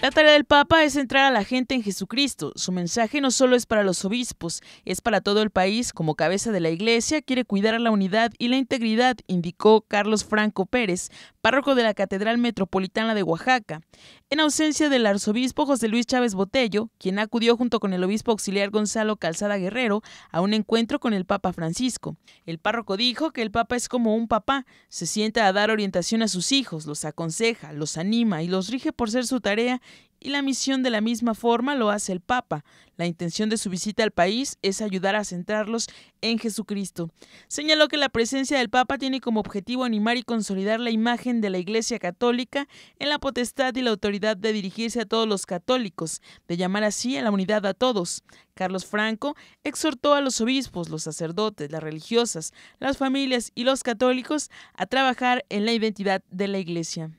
La tarea del Papa es centrar a la gente en Jesucristo. Su mensaje no solo es para los obispos, es para todo el país. Como cabeza de la Iglesia, quiere cuidar la unidad y la integridad, indicó Carlos Franco Pérez, párroco de la Catedral Metropolitana de Oaxaca. En ausencia del arzobispo José Luis Chávez Botello, quien acudió junto con el obispo auxiliar Gonzalo Calzada Guerrero a un encuentro con el Papa Francisco. El párroco dijo que el Papa es como un papá, se sienta a dar orientación a sus hijos, los aconseja, los anima y los rige por ser su tarea y la misión de la misma forma lo hace el Papa. La intención de su visita al país es ayudar a centrarlos en Jesucristo. Señaló que la presencia del Papa tiene como objetivo animar y consolidar la imagen de la Iglesia Católica en la potestad y la autoridad de dirigirse a todos los católicos, de llamar así a la unidad a todos. Carlos Franco exhortó a los obispos, los sacerdotes, las religiosas, las familias y los católicos a trabajar en la identidad de la Iglesia.